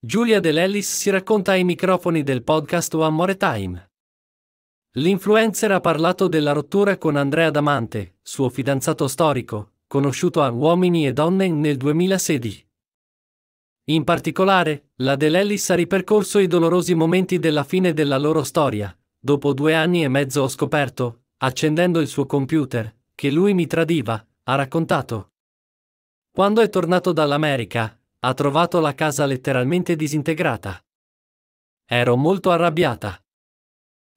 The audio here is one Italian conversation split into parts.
Giulia De si racconta ai microfoni del podcast One More Time. L'influencer ha parlato della rottura con Andrea Damante, suo fidanzato storico, conosciuto a Uomini e Donne nel 2016. In particolare, la De ha ripercorso i dolorosi momenti della fine della loro storia. Dopo due anni e mezzo ho scoperto, accendendo il suo computer, che lui mi tradiva, ha raccontato. Quando è tornato dall'America, ha trovato la casa letteralmente disintegrata. Ero molto arrabbiata.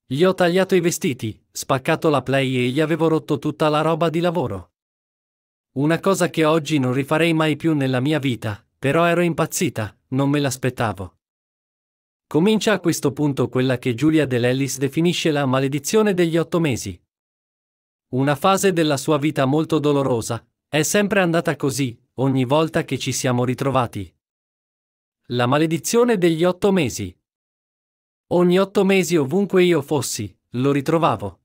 Gli ho tagliato i vestiti, spaccato la play e gli avevo rotto tutta la roba di lavoro. Una cosa che oggi non rifarei mai più nella mia vita, però ero impazzita, non me l'aspettavo. Comincia a questo punto quella che Giulia Dell'Ellis definisce la maledizione degli otto mesi. Una fase della sua vita molto dolorosa, è sempre andata così, ogni volta che ci siamo ritrovati. La maledizione degli otto mesi. Ogni otto mesi ovunque io fossi, lo ritrovavo.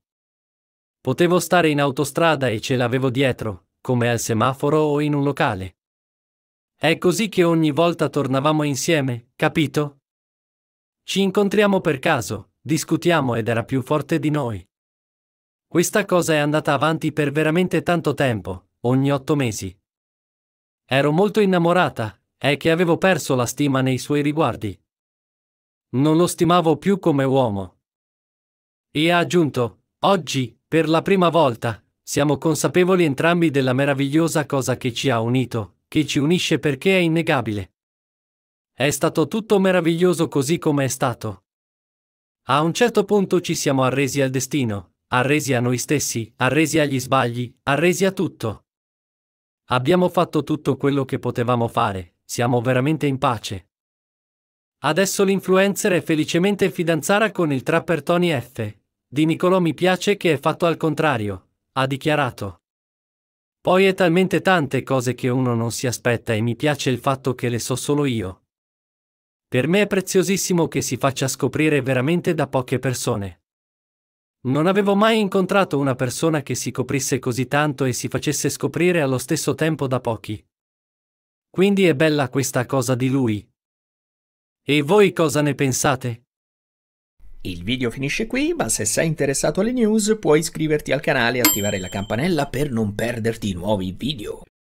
Potevo stare in autostrada e ce l'avevo dietro, come al semaforo o in un locale. È così che ogni volta tornavamo insieme, capito? Ci incontriamo per caso, discutiamo ed era più forte di noi. Questa cosa è andata avanti per veramente tanto tempo, ogni otto mesi. Ero molto innamorata, è che avevo perso la stima nei suoi riguardi. Non lo stimavo più come uomo. E ha aggiunto, oggi, per la prima volta, siamo consapevoli entrambi della meravigliosa cosa che ci ha unito, che ci unisce perché è innegabile. È stato tutto meraviglioso così come è stato. A un certo punto ci siamo arresi al destino, arresi a noi stessi, arresi agli sbagli, arresi a tutto. Abbiamo fatto tutto quello che potevamo fare, siamo veramente in pace. Adesso l'influencer è felicemente fidanzata con il trapper Tony F. Di Nicolò mi piace che è fatto al contrario, ha dichiarato. Poi è talmente tante cose che uno non si aspetta e mi piace il fatto che le so solo io. Per me è preziosissimo che si faccia scoprire veramente da poche persone. Non avevo mai incontrato una persona che si coprisse così tanto e si facesse scoprire allo stesso tempo da pochi. Quindi è bella questa cosa di lui. E voi cosa ne pensate? Il video finisce qui, ma se sei interessato alle news puoi iscriverti al canale e attivare la campanella per non perderti nuovi video.